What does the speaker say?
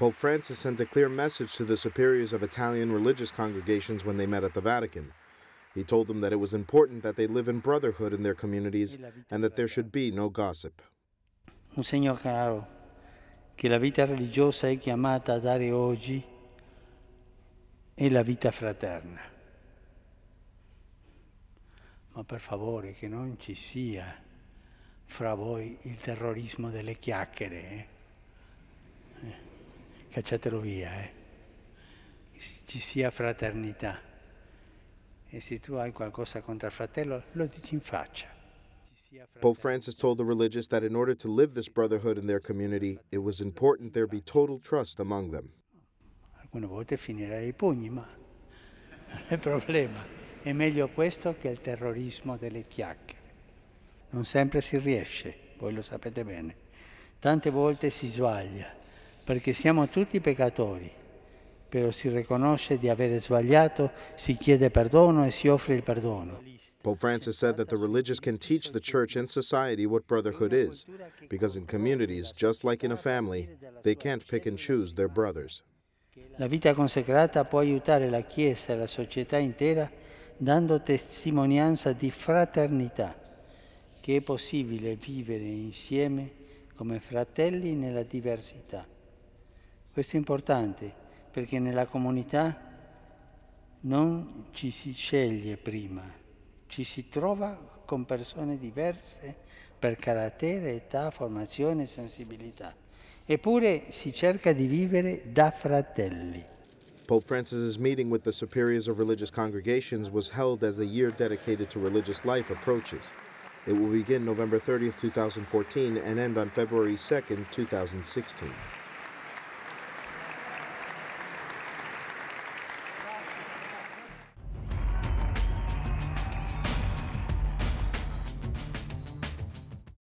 Pope Francis sent a clear message to the superiors of Italian religious congregations when they met at the Vatican. He told them that it was important that they live in brotherhood in their communities and that there should be no gossip. Un caro che la vita religiosa è chiamata a dare oggi è la vita fraterna. Ma per favore che non ci sia fra voi il terrorismo delle chiacchiere. Eh? Eh. cacciatelo via, eh. ci sia fraternità. E se tu hai qualcosa contro il fratello, lo dici in faccia. Pope Francis told the religious that in order to live this brotherhood in their community, it was important there be total trust among them. Alcune volte finirei i pugni, ma non è problema. È meglio questo che il terrorismo delle chiacchiere. Non sempre si riesce, voi lo sapete bene. Tante volte si sbaglia perché siamo tutti peccatori, però si riconosce di avere sbagliato, si chiede perdono e si offre il perdono. Pope Francis said that the religious can teach the church and society what brotherhood is, because in communities, just like in a family, they can't pick and choose their brothers. La vita consacrata può aiutare la Chiesa e la società intera dando testimonianza di fraternità, che è possibile vivere insieme come fratelli nella diversità. Questo è importante perché nella comunità non ci si sceglie prima, ci si trova con persone diverse per carattere, età, formazione e sensibilità. Eppure si cerca di vivere da fratelli. Pope Francis's meeting with the superiors of religious congregations was held as the year dedicated to religious life approaches. It will begin November 30 2014 and end on February 2 2016.